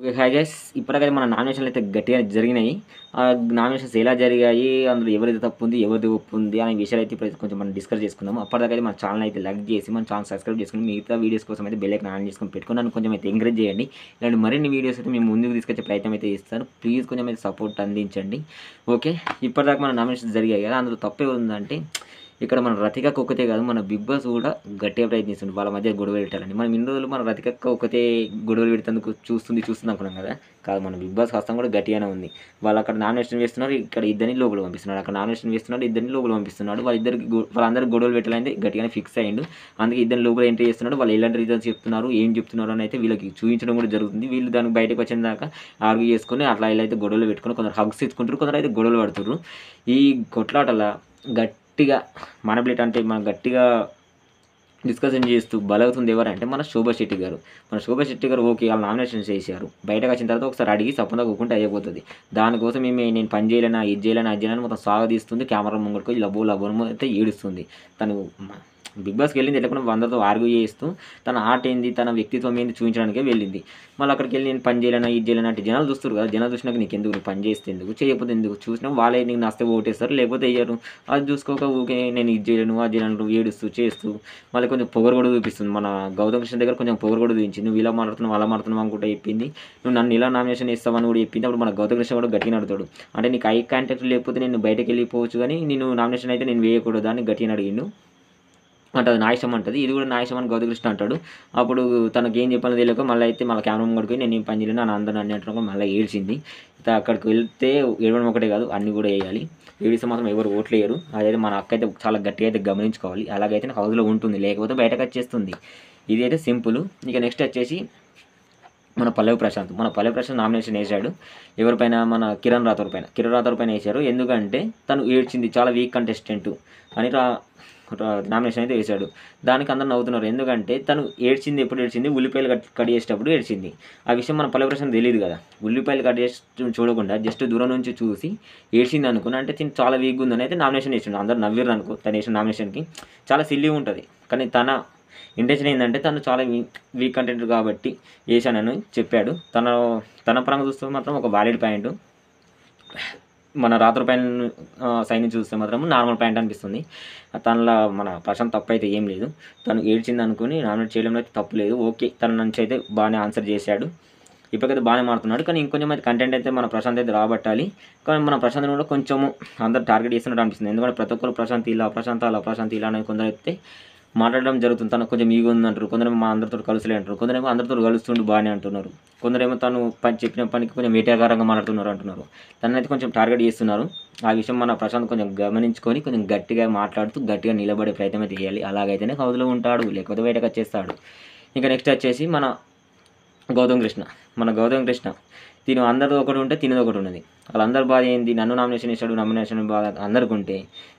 okay hi guys ఇప్పటికైతే మన నామినేషన్లు అయితే గట్టిగా జరిగినాయి ఆ నామినేషన్స్ ఎలా జరిగాయి అందులో ఎవరైతే తప్పు ఉంది ఎవరిది ఒప్పు ఉంది అనే విషయాలు అయితే ఇప్పుడు కొంచెం మనం డిస్కస్ చేసుకుందాం అప్పటిదాకైతే మన ఛానల్ అయితే లైక్ చేసి మన ఛానల్ సబ్స్క్రైబ్ చేసుకుని మిగతా వీడియోస్ కోసం అయితే బెల్లైక్ ఆన్ చేసుకొని పెట్టుకున్నాను కొంచెం అయితే ఎంకరేజ్ చేయండి ఇలాంటి మరిన్ని వీడియోస్ అయితే మేము ముందుకు తీసుకొచ్చే ప్రయత్నం అయితే ఇస్తాను ప్లీజ్ కొంచెం అయితే సపోర్ట్ అందించండి ఓకే ఇప్పటిదాకా మన నామినేషన్స్ జరిగాయి కదా అందులో తప్పే ఉందంటే ఇక్కడ మన రతిక ఒక్కతే కాదు మన బిగ్ బాస్ కూడా గట్టిగా ప్రయత్నిస్తుంది వాళ్ళ మధ్య గొడవలు పెట్టాలని మనం ఇన్ని రోజులు మన రతిక ఒక్కతే గొడవలు పెడుతుందుకు చూస్తుంది చూస్తుంది అనుకున్నాం కదా కాదు మన బిగ్ బాస్ హస్తం కూడా గట్టిగానే ఉంది వాళ్ళు అక్కడ నామినేషన్ వేస్తున్నారు ఇక్కడ ఇద్దరిని లోపల పంపిస్తున్నాడు అక్కడ నామినేషన్ వేస్తున్నాడు ఇద్దరిని లోపల పంపిస్తున్నాడు ఇద్దరికి వాళ్ళందరూ గొడవలు పెట్టాలని గట్టిగానే ఫిక్స్ అయ్యిండు అందుకే ఇద్దరిని లోపల ఎంట్రీ చేస్తున్నాడు వాళ్ళు ఎలాంటి రీజన్స్ చెప్తున్నారు ఏం చెప్తున్నారు అని అయితే వీళ్ళకి చూపించడం కూడా జరుగుతుంది వీళ్ళు దానికి బయటకు వచ్చిన దాకా ఆర్గ్యూ చేసుకుని అట్లా ఇలా అయితే గొడవలు పెట్టుకుని కొందరు హగ్స్ ఇచ్చుకుంటారు కొందరు అయితే గొడవలు పడుతున్నారు ఈ కొట్లాటల గట్ గట్టిగా మనబిలేట్ అంటే మనం గట్టిగా డిస్కషన్ చేస్తూ బలవుతుంది ఎవరంటే మన శోభా శెట్టి గారు మన శోభా శెట్టి గారు ఓకే వాళ్ళు నామినేషన్ చేశారు బయటకు వచ్చిన తర్వాత ఒకసారి అడిగి సపోందా కూకుంటే అయిపోతుంది దానికోసం మేము నేను పని చేయలేనా ఇది చేయలేనా అది చేయాలని మొత్తం స్వాగతిస్తుంది కెమెరా ముంగడికి లబో లబోను అయితే ఏడుస్తుంది తను బిగ్ బాస్కి వెళ్ళింది ఎట్లా అందరితో ఆర్గ్యూ చేస్తూ తన ఆర్ట్ ఏంది తన వ్యక్తిత్వం ఏంది చూపించడానికే వెళ్ళింది మళ్ళీ అక్కడికి వెళ్ళి నేను పని చేయలేనా ఇది చేయలేనా అంటే జనాలు చూస్తారు కదా జనాలు చూసినాక నీకు ఎందుకు పని చేస్తే ఎందుకు చేయకపోతే ఎందుకు చూసినా వాళ్ళే నీకు నస్తే ఓటేస్తారు లేకపోతే వేయరు అది చూసుకోక ఊకే నేను ఇది చేయలేను అది చేయలేను ఏడుస్తూ చేస్తూ మళ్ళీ కొంచెం పొగరు కూడా చూపిస్తుంది మన గౌతమ్ కృష్ణ దగ్గర కొంచెం పొగరు కూడా చూపించింది నువ్వు ఇలా మాట్లాడుతున్నావు అలా మాట్లాడుతున్నావు కూడా చెప్పింది నువ్వు నన్ను ఇలా నామినేషన్ అని కూడా చెప్పింది అప్పుడు మన గౌతమ్ కృష్ణ కూడా గట్టిగా అడుగుతాడు అంటే నీకు ఐ కాంటాక్ట్ లేకపోతే నేను బయటకు వెళ్ళిపోవచ్చు కానీ నేను నామినేషన్ అయితే నేను వేయకూడదు అని గట్టిగా అడిగిండు అంటే అది నాయసం అంటుంది ఇది కూడా నాయసం అని గౌతకృష్ణ అంటాడు అప్పుడు తనకి ఏం చెప్పాలో తెలియక మళ్ళీ అయితే మళ్ళీ కెమెరా ముంగడికి నేను ఏం పని చేయలేను అందరిని అందరూ అన్ని అంటున్నా మళ్ళీ ఏడ్చింది అక్కడికి వెళ్తే ఏడవడం ఒకటే కాదు అన్ని కూడా వేయాలి ఏడిస్తే మాత్రం ఎవరు ఓట్లేయరు అదైతే మన అక్క అయితే చాలా గట్టిగా అయితే గమనించుకోవాలి అలాగైతే నాకు హౌస్లో ఉంటుంది లేకపోతే బయటకు వచ్చేస్తుంది ఇది అయితే సింపుల్ ఇక నెక్స్ట్ వచ్చేసి మన పల్లవి ప్రశాంత్ మన పల్లవి ప్రశాంత్ నామినేషన్ వేశాడు ఎవరిపైన మన కిరణ్ రాథోర్ పైన కిరణ్ రాథోర్ పైన వేశారు ఎందుకంటే తను ఏడ్చింది చాలా వీక్ కంటెస్టెంట్ అని నామినేషన్ అయితే వేశాడు దానికి అందరు నవ్వుతున్నారు ఎందుకంటే తను ఏడ్చింది ఎప్పుడు ఏడ్చింది ఉల్లిపాయలు కట్ కట్ చేసేటప్పుడు ఏడ్చింది ఆ విషయం మన పలవరసం తెలియదు కదా ఉల్లిపాయలు కట్ చేసి చూడకుండా జస్ట్ దూరం నుంచి చూసి ఏడ్చింది అనుకున్నా అంటే తిని చాలా వీక్ ఉందని అయితే నామినేషన్ వేసిండు అందరు నవ్విర్రు అనుకో తను వేసిన నామినేషన్కి చాలా సిల్లీ ఉంటుంది కానీ తన ఇంటెన్షన్ ఏంటంటే తను చాలా వీక్ కంటెంట్ కాబట్టి వేశానని చెప్పాడు తన తన పరంగా చూస్తే మాత్రం ఒక వ్యాలిడ్ పాయింట్ మన రాత్రి ప్యాంట్ సైన్ చూస్తే మాత్రం నార్మల్ ప్యాంట్ అనిపిస్తుంది తనలో మన ప్రశాంత్ తప్పు అయితే ఏం లేదు తను ఏడ్చింది అనుకుని నామినేట్ చేయడంలో తప్పు లేదు ఓకే తన నుంచి అయితే బాగానే ఆన్సర్ చేశాడు ఇప్పటికైతే బాగానే మారుతున్నాడు కానీ ఇంకొంచెం అయితే కంటెంట్ అయితే మన ప్రశాంత్ అయితే రాబట్టాలి కానీ మన ప్రశాంత్ కూడా కొంచెము అందరు టార్గెట్ చేస్తున్నట్టు అనిపిస్తుంది ఎందుకంటే ప్రతి ఒక్కరు ప్రశాంత్ ఇలా ప్రశాంత్ అలా ప్రశాంత్ ఇలా అనే కొందరు అయితే మాట్లాడడం జరుగుతుంది తనకు కొంచెం ఈగో ఉందంటారు కొందరేమో మా అందరితో కలుసులే అంటారు కొందరేమో అందరితో కలుస్తుంటూ బాగానే అంటున్నారు కొందరేమో తను పని చెప్పిన పనికి కొంచెం మేటాకారంగా మాట్లాడుతున్నారు అంటున్నారు తనైతే కొంచెం టార్గెట్ చేస్తున్నారు ఆ విషయం మన ప్రశాంత్ కొంచెం గమనించుకొని కొంచెం గట్టిగా మాట్లాడుతూ గట్టిగా నిలబడే ప్రయత్నం అయితే చేయాలి అలాగైతేనే కౌదులో ఉంటాడు లేకపోతే బయటకు వచ్చేస్తాడు ఇంకా నెక్స్ట్ వచ్చేసి మన గౌతమ్ కృష్ణ మన గౌతమ్ కృష్ణ తిను అందరిది ఒకటి ఉంటే తినది ఒకటి ఉన్నది వాళ్ళందరూ బాధ ఏంది నన్ను నామినేషన్ ఇస్తాడు నామినేషన్ బాధ అందరికి ఉంటే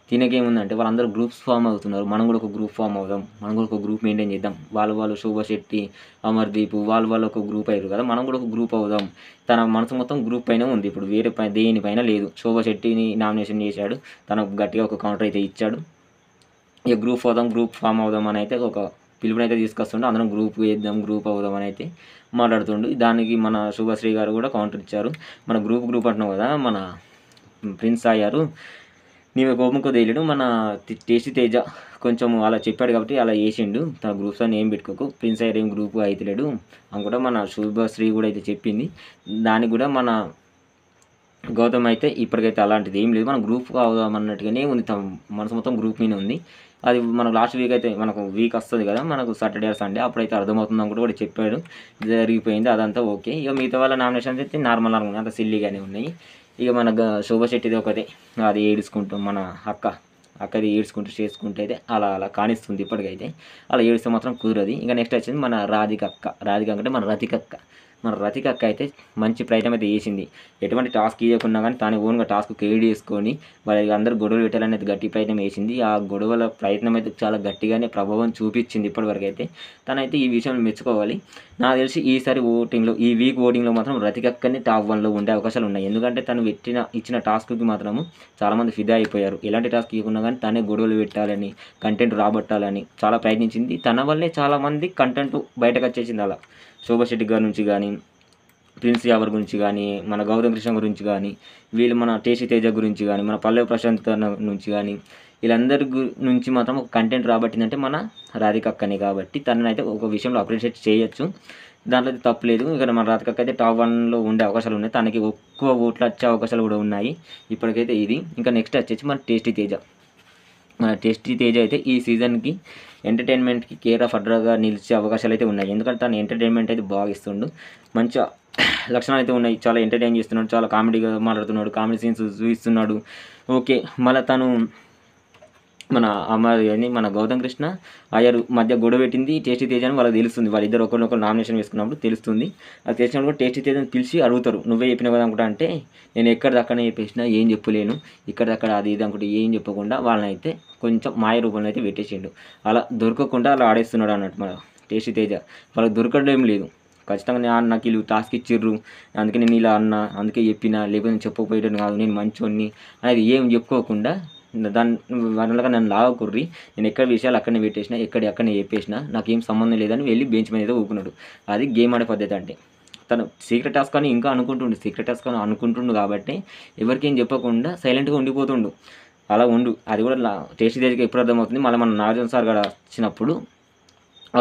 దీనికేముందంటే వాళ్ళందరూ గ్రూప్స్ ఫామ్ అవుతున్నారు మనం కూడా ఒక గ్రూప్ ఫామ్ అవుదాం మనం కూడా ఒక గ్రూప్ మెయింటైన్ చేద్దాం వాళ్ళు వాళ్ళు శోభశెట్టి అమర్దీప్ వాళ్ళు వాళ్ళు ఒక గ్రూప్ అయ్యారు కదా మనం కూడా ఒక గ్రూప్ అవుదాం తన మనసు మొత్తం గ్రూప్ పైన ఉంది ఇప్పుడు వేరే పై దేనిపైన లేదు శోభశెట్టిని శెట్టిని నామినేషన్ చేశాడు తనకు గట్టిగా ఒక కౌంటర్ అయితే ఇచ్చాడు ఇక గ్రూప్ అవుదాం గ్రూప్ ఫామ్ అవుదాం అని అయితే ఒక పిలుపునైతే తీసుకొస్తుండే అందరం గ్రూప్ వేద్దాం గ్రూప్ అవుదాం అని అయితే మాట్లాడుతుండు దానికి మన శుభశ్రీ గారు కూడా కౌంటర్ ఇచ్చారు మన గ్రూప్ గ్రూప్ అంటున్నావు కదా మన ప్రిన్స్ అయ్యారు నీవు కోపంకు తెలియడు మన టేస్ట్ తేజ కొంచెం అలా చెప్పాడు కాబట్టి అలా వేసిండు తన గ్రూప్స్ అని ఏం పెట్టుకోకు ప్రిన్స్ అయ్యారు ఏం గ్రూప్ అయితలేడు అని కూడా మన శుభశ్రీ కూడా అయితే చెప్పింది దానికి కూడా మన గౌతమ్ అయితే ఇప్పటికైతే అలాంటిది ఏం లేదు మనం గ్రూప్ అన్నట్టుగానే ఉంది మనసు మొత్తం గ్రూప్ మీద ఉంది అది మనకు లాస్ట్ వీక్ అయితే మనకు వీక్ వస్తుంది కదా మనకు సాటర్డే సండే అప్పుడైతే అర్థమవుతుంది అనుకుంటూ కూడా చెప్పాడు జరిగిపోయింది అదంతా ఓకే ఇక మిగతా వాళ్ళ నామినేషన్స్ అయితే నార్మల్ అనుకున్నాయి అంత సిల్లీగానే ఉన్నాయి ఇక మన శోభశెట్టిది ఒకటి అది ఏడుచుకుంటాం మన అక్క అక్కది ఏడ్చుకుంటూ చేసుకుంటే అయితే అలా అలా కానిస్తుంది ఇప్పటికైతే అలా ఏడుస్తే మాత్రం కుదరదు ఇంకా నెక్స్ట్ వచ్చింది మన రాధిక అక్క రాధిక అంటే మన రతికక్క మన రతిక అక్క అయితే మంచి ప్రయత్నం అయితే చేసింది ఎటువంటి టాస్క్ ఇవ్వకుండా కానీ తాను ఓన్గా టాస్క్ క్రియేట్ చేసుకొని వాళ్ళకి అందరూ గొడవలు పెట్టాలనేది గట్టి ప్రయత్నం చేసింది ఆ గొడవల ప్రయత్నం అయితే చాలా గట్టిగానే ప్రభావం చూపించింది ఇప్పటివరకు అయితే తనైతే ఈ విషయంలో మెచ్చుకోవాలి నాకు తెలిసి ఈసారి ఓటింగ్లో ఈ వీక్ ఓటింగ్లో మాత్రం రతికక్కని టాప్ వన్లో ఉండే అవకాశాలు ఉన్నాయి ఎందుకంటే తను పెట్టిన ఇచ్చిన టాస్క్కి మాత్రము చాలామంది ఫిదా అయిపోయారు ఎలాంటి టాస్క్ ఇవ్వకుండా కానీ తనే గొడవలు పెట్టాలని కంటెంట్ రాబట్టాలని చాలా ప్రయత్నించింది తన వల్లే చాలామంది కంటెంట్ బయటకు వచ్చేసింది అలా శోభశెట్టి గారి నుంచి కానీ ప్రిన్స్ యావర్ గురించి కానీ మన గౌతమ్ కృష్ణ గురించి కానీ వీళ్ళు మన టేసి తేజ గురించి కానీ మన పల్లవి ప్రశాంత్ నుంచి కానీ వీళ్ళందరి నుంచి మాత్రం ఒక కంటెంట్ రాబట్టిందంటే మన రాధిక అక్కనే కాబట్టి తనని అయితే ఒక విషయంలో అప్రిషియేట్ చేయొచ్చు దాంట్లో తప్పలేదు ఇక్కడ మన రాధికక్క అయితే టాప్ వన్లో ఉండే అవకాశాలు ఉన్నాయి తనకి ఎక్కువ ఓట్లు వచ్చే అవకాశాలు కూడా ఉన్నాయి ఇప్పటికైతే ఇది ఇంకా నెక్స్ట్ వచ్చేసి మన టేస్టీ తేజ మన టేస్టీ తేజ అయితే ఈ సీజన్కి ఎంటర్టైన్మెంట్కి కేర్ ఆఫ్ అడ్రగా నిలిచే అవకాశాలు అయితే ఉన్నాయి ఎందుకంటే తను ఎంటర్టైన్మెంట్ అయితే బాగా ఇస్తుండు మంచిగా లక్షణాలు అయితే ఉన్నాయి చాలా ఎంటర్టైన్ చేస్తున్నాడు చాలా కామెడీగా మాట్లాడుతున్నాడు కామెడీ సీన్స్ చూపిస్తున్నాడు ఓకే మళ్ళీ తను మన అమ్మాయి మన గౌతమ్ కృష్ణ అయ్యారు మధ్య గొడవ పెట్టింది టేస్టీ తేజ్ అని వాళ్ళకి తెలుస్తుంది వాళ్ళిద్దరు ఒకరినొకరు నామినేషన్ వేసుకున్నప్పుడు తెలుస్తుంది అది తెలిసినప్పుడు టేస్టీ తేజ్ అని పిలిచి అడుగుతారు నువ్వే చెప్పిన కదా అనుకుంటా అంటే నేను ఎక్కడ దక్కనే చెప్పేసినా ఏం చెప్పలేను ఇక్కడ దక్కడ అది ఇది అనుకుంటే ఏం చెప్పకుండా వాళ్ళని అయితే కొంచెం మాయ రూపంలో అయితే పెట్టేసిండు అలా దొరకకుండా అలా ఆడేస్తున్నాడు అన్నట్టు మన టేస్టీ తేజ వాళ్ళకి దొరకడం లేదు ఖచ్చితంగా నేను నాకు వీళ్ళు టాస్క్ ఇచ్చిర్రు అందుకే నేను ఇలా అన్నా అందుకే చెప్పిన లేకపోతే నేను చెప్పకపోయేటట్టు కాదు నేను మంచోడిని అనేది ఏం చెప్పుకోకుండా దాని వల్ల నన్ను లాగకుర్రి నేను ఎక్కడ విషయాలు అక్కడనే పెట్టేసినా ఎక్కడ అక్కడనే నాకు నాకేం సంబంధం లేదని వెళ్ళి బెంచ్ మీద ఊకున్నాడు అది గేమ్ ఆడే పద్ధతి అంటే తను సీక్రెట్ టాస్క్ అని ఇంకా అనుకుంటుండు సీక్రెట్ టాస్క్ అని అనుకుంటుండు కాబట్టి ఎవరికేం చెప్పకుండా సైలెంట్గా ఉండిపోతుండు అలా ఉండు అది కూడా టేస్ట్ దగ్గరికి ఎప్పుడు అర్థమవుతుంది మళ్ళీ మన నాగార్జున సార్ గారు వచ్చినప్పుడు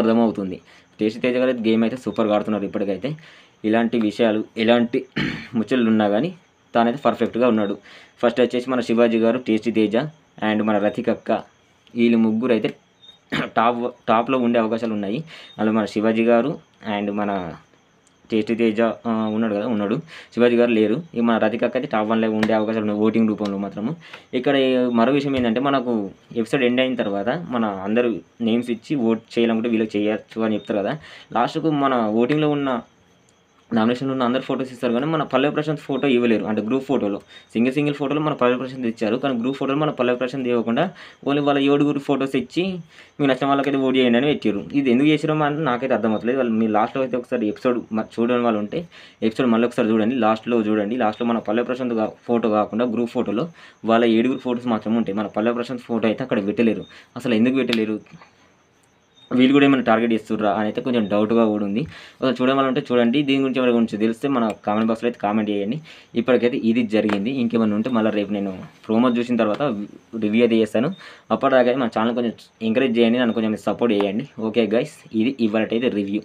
అర్థమవుతుంది టేస్ట్ తేజ గారు గేమ్ అయితే సూపర్గా ఆడుతున్నారు ఇప్పటికైతే ఇలాంటి విషయాలు ఎలాంటి ముచ్చలు ఉన్నా కానీ తానైతే పర్ఫెక్ట్గా ఉన్నాడు ఫస్ట్ వచ్చేసి మన శివాజీ గారు టేస్టీ తేజ అండ్ మన రతికక్క వీళ్ళు ముగ్గురు అయితే టాప్ టాప్లో ఉండే అవకాశాలు ఉన్నాయి అలా మన శివాజీ గారు అండ్ మన జేష్టి తేజ ఉన్నాడు కదా ఉన్నాడు శివాజీ గారు లేరు ఇక మన రతికక్క అయితే టాప్ వన్లో ఉండే అవకాశాలు ఉన్నాయి ఓటింగ్ రూపంలో మాత్రము ఇక్కడ మరో విషయం ఏంటంటే మనకు ఎపిసోడ్ ఎండ్ అయిన తర్వాత మన అందరూ నేమ్స్ ఇచ్చి ఓట్ చేయాలనుకుంటే వీళ్ళకి చేయొచ్చు అని చెప్తారు కదా లాస్ట్కు మన ఓటింగ్లో ఉన్న నామినేషన్ ఉన్న అందరు ఫోటోస్ ఇస్తారు కానీ మన పల్లవి ప్రశాంత్ ఫోటో ఇవ్వలేరు అంటే గ్రూప్ ఫోటోలో సింగిల్ సింగిల్ ఫోటోలు మన పల్లె ప్రశాంత్ ఇచ్చారు కానీ గ్రూప్ ఫోటోలు మన పల్లె ప్రశాంత్ ఇవ్వకుండా ఓన్లీ వాళ్ళ ఏడుగురు ఫోటోస్ ఇచ్చి మీ నచ్చిన వాళ్ళకైతే ఓడి చేయండి అని పెట్టారు ఇది ఎందుకు చేసారో అని నాకైతే అర్థమవుతలేదు వాళ్ళు మీ లాస్ట్లో అయితే ఒకసారి ఎపిసోడ్ చూడని వాళ్ళు ఉంటే ఎపిసోడ్ మళ్ళీ ఒకసారి చూడండి లాస్ట్లో చూడండి లాస్ట్లో మన పల్లె ప్రశాంత్ ఫోటో కాకుండా గ్రూప్ ఫోటోలో వాళ్ళ ఏడుగురు ఫోటోస్ మాత్రమే ఉంటాయి మన పల్లె ప్రశాంత్ ఫోటో అయితే అక్కడ పెట్టలేరు అసలు ఎందుకు పెట్టలేరు వీళ్ళు కూడా ఏమైనా టార్గెట్ ఇస్తుర్రా అని అయితే కొంచెం డౌట్గా కూడా ఉంది ఒకసారి చూడమని చూడండి దీని గురించి ఎవరి గురించి తెలిస్తే మన కామెంట్ బాక్స్లో అయితే కామెంట్ చేయండి ఇప్పటికైతే ఇది జరిగింది ఇంకేమైనా ఉంటే మళ్ళీ రేపు నేను ప్రోమో చూసిన తర్వాత రివ్యూ అయితే చేస్తాను అప్పటిదాకా మన ఛానల్ కొంచెం ఎంకరేజ్ చేయండి నన్ను కొంచెం సపోర్ట్ చేయండి ఓకే గైస్ ఇది ఇవ్వాలంటే రివ్యూ